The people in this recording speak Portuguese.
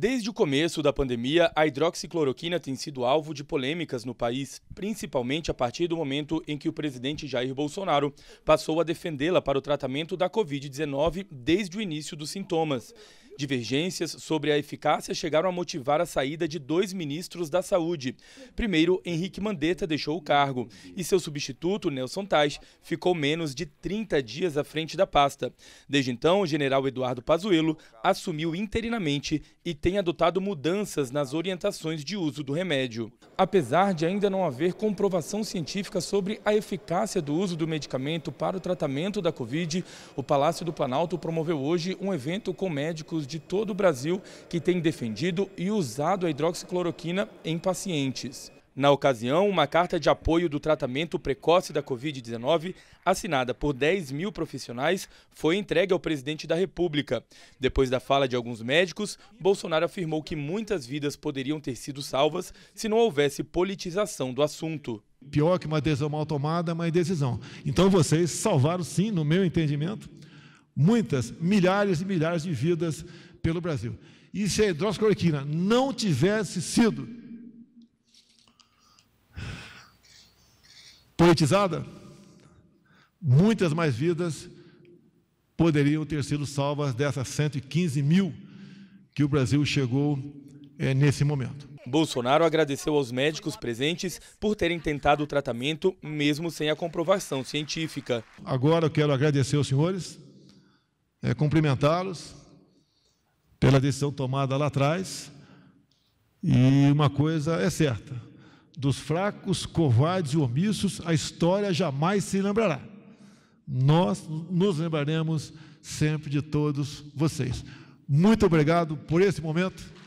Desde o começo da pandemia, a hidroxicloroquina tem sido alvo de polêmicas no país, principalmente a partir do momento em que o presidente Jair Bolsonaro passou a defendê-la para o tratamento da Covid-19 desde o início dos sintomas. Divergências sobre a eficácia chegaram a motivar a saída de dois ministros da Saúde. Primeiro, Henrique Mandetta deixou o cargo e seu substituto, Nelson Tais, ficou menos de 30 dias à frente da pasta. Desde então, o general Eduardo Pazuello assumiu interinamente e tem adotado mudanças nas orientações de uso do remédio. Apesar de ainda não haver comprovação científica sobre a eficácia do uso do medicamento para o tratamento da Covid, o Palácio do Planalto promoveu hoje um evento com médicos de todo o Brasil que tem defendido e usado a hidroxicloroquina em pacientes. Na ocasião, uma carta de apoio do tratamento precoce da Covid-19, assinada por 10 mil profissionais, foi entregue ao presidente da República. Depois da fala de alguns médicos, Bolsonaro afirmou que muitas vidas poderiam ter sido salvas se não houvesse politização do assunto. Pior que uma decisão mal tomada é uma indecisão. Então vocês salvaram, sim, no meu entendimento, muitas, milhares e milhares de vidas pelo Brasil. E se a hidroxicloroquina não tivesse sido politizada, muitas mais vidas poderiam ter sido salvas dessas 115 mil que o Brasil chegou é, nesse momento. Bolsonaro agradeceu aos médicos presentes por terem tentado o tratamento, mesmo sem a comprovação científica. Agora eu quero agradecer aos senhores é, cumprimentá-los pela decisão tomada lá atrás. E uma coisa é certa: dos fracos, covardes e omissos, a história jamais se lembrará. Nós nos lembraremos sempre de todos vocês. Muito obrigado por esse momento.